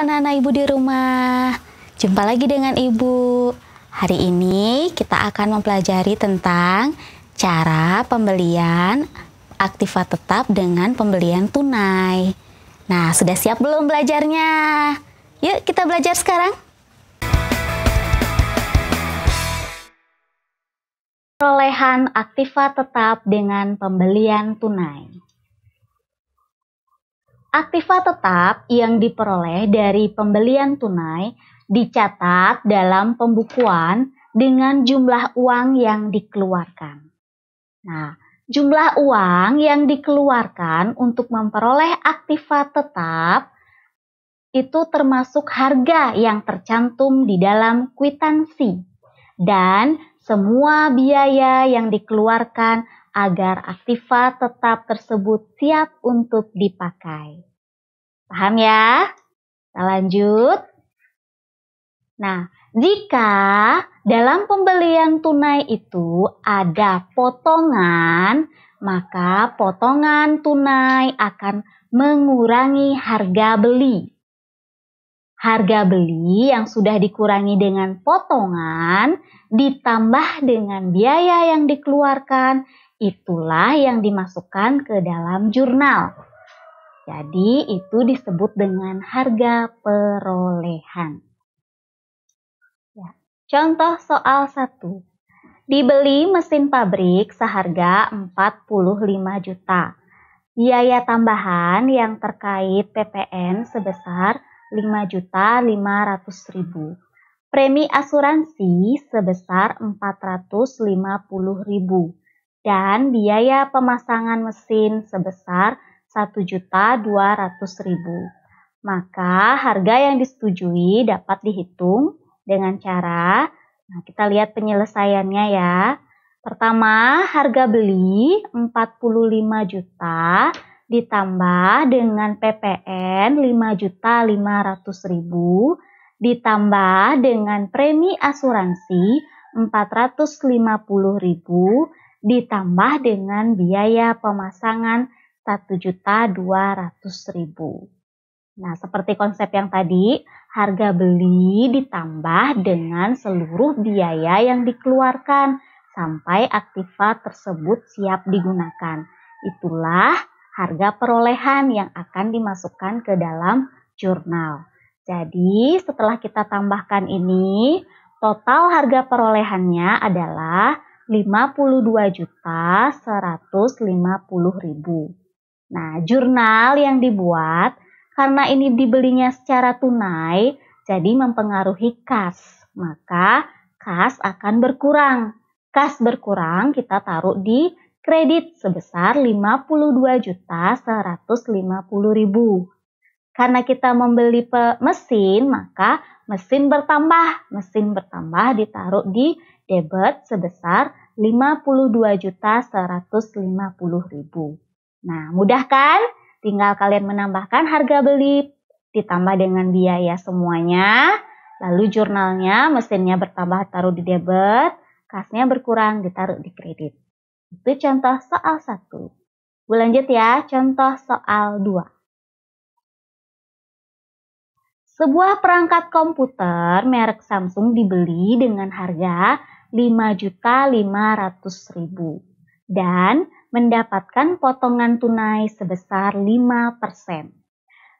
anak-anak ibu di rumah. Jumpa lagi dengan ibu. Hari ini kita akan mempelajari tentang cara pembelian aktiva tetap dengan pembelian tunai. Nah, sudah siap belum belajarnya? Yuk kita belajar sekarang. Perolehan aktiva tetap dengan pembelian tunai. Aktiva tetap yang diperoleh dari pembelian tunai dicatat dalam pembukuan dengan jumlah uang yang dikeluarkan. Nah, jumlah uang yang dikeluarkan untuk memperoleh aktiva tetap itu termasuk harga yang tercantum di dalam kwitansi dan semua biaya yang dikeluarkan agar aktiva tetap tersebut siap untuk dipakai. Paham ya? Kita lanjut. Nah, jika dalam pembelian tunai itu ada potongan, maka potongan tunai akan mengurangi harga beli. Harga beli yang sudah dikurangi dengan potongan ditambah dengan biaya yang dikeluarkan itulah yang dimasukkan ke dalam jurnal. Jadi itu disebut dengan harga perolehan. Ya. Contoh soal 1. Dibeli mesin pabrik seharga 45 juta. Biaya tambahan yang terkait PPN sebesar 5.500.000 premi asuransi sebesar 450.000 dan biaya pemasangan mesin sebesar Rp1.200.000. Maka harga yang disetujui dapat dihitung dengan cara, nah kita lihat penyelesaiannya ya. Pertama, harga beli 45 juta ditambah dengan PPN juta 5 500 ribu ditambah dengan premi asuransi 450 ribu ditambah dengan biaya pemasangan 1.200.000. Nah, seperti konsep yang tadi, harga beli ditambah dengan seluruh biaya yang dikeluarkan sampai aktiva tersebut siap digunakan. Itulah harga perolehan yang akan dimasukkan ke dalam jurnal. Jadi, setelah kita tambahkan ini, total harga perolehannya adalah 52.150.000. Nah, jurnal yang dibuat karena ini dibelinya secara tunai, jadi mempengaruhi kas. Maka kas akan berkurang. Kas berkurang kita taruh di kredit sebesar 52.150.000. Karena kita membeli mesin, maka mesin bertambah. Mesin bertambah ditaruh di debit sebesar 52.150.000. Nah, mudah kan? Tinggal kalian menambahkan harga beli ditambah dengan biaya semuanya, lalu jurnalnya mesinnya bertambah taruh di debit, kasnya berkurang ditaruh di kredit. Itu contoh soal satu. Gue lanjut ya, contoh soal dua. Sebuah perangkat komputer merek Samsung dibeli dengan harga 5.500.000 dan mendapatkan potongan tunai sebesar 5%.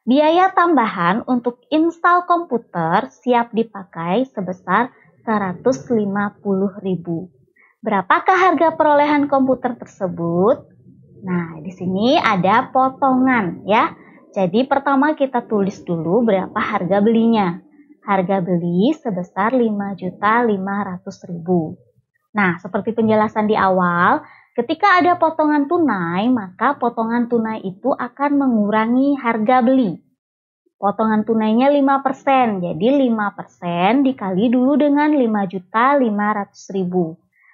Biaya tambahan untuk install komputer siap dipakai sebesar 150.000. Berapakah harga perolehan komputer tersebut? Nah, di sini ada potongan ya. Jadi pertama kita tulis dulu berapa harga belinya harga beli sebesar 5.500.000. Nah, seperti penjelasan di awal, ketika ada potongan tunai, maka potongan tunai itu akan mengurangi harga beli. Potongan tunainya 5%, jadi 5% dikali dulu dengan 5.500.000.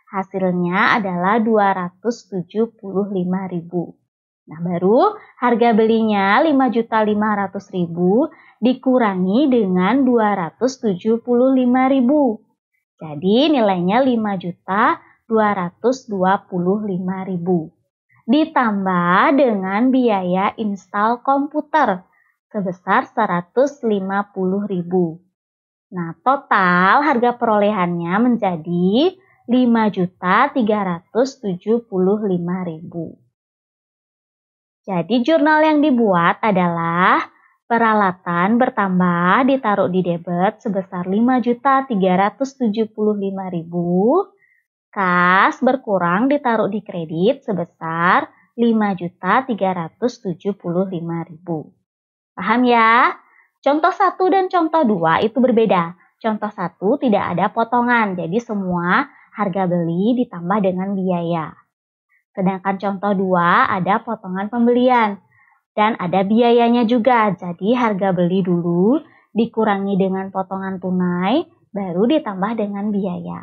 Hasilnya adalah 275.000. Nah, baru harga belinya 5.500.000 dikurangi dengan 275.000. Jadi nilainya 5.225.000. Ditambah dengan biaya install komputer sebesar 150.000. Nah, total harga perolehannya menjadi 5.375.000. Jadi jurnal yang dibuat adalah peralatan bertambah ditaruh di debit sebesar 5.375.000, kas berkurang ditaruh di kredit sebesar 5.375.000. Paham ya? Contoh satu dan contoh dua itu berbeda. Contoh satu tidak ada potongan, jadi semua harga beli ditambah dengan biaya. Sedangkan contoh dua ada potongan pembelian dan ada biayanya juga. Jadi harga beli dulu dikurangi dengan potongan tunai baru ditambah dengan biaya.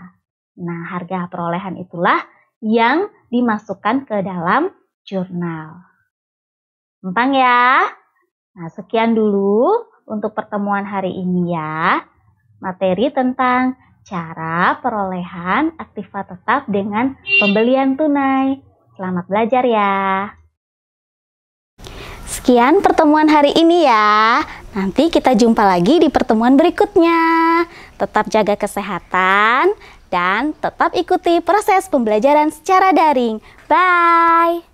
Nah, harga perolehan itulah yang dimasukkan ke dalam jurnal. Empang ya? Nah, sekian dulu untuk pertemuan hari ini ya. Materi tentang cara perolehan aktiva tetap dengan pembelian tunai. Selamat belajar ya. Sekian pertemuan hari ini ya. Nanti kita jumpa lagi di pertemuan berikutnya. Tetap jaga kesehatan dan tetap ikuti proses pembelajaran secara daring. Bye.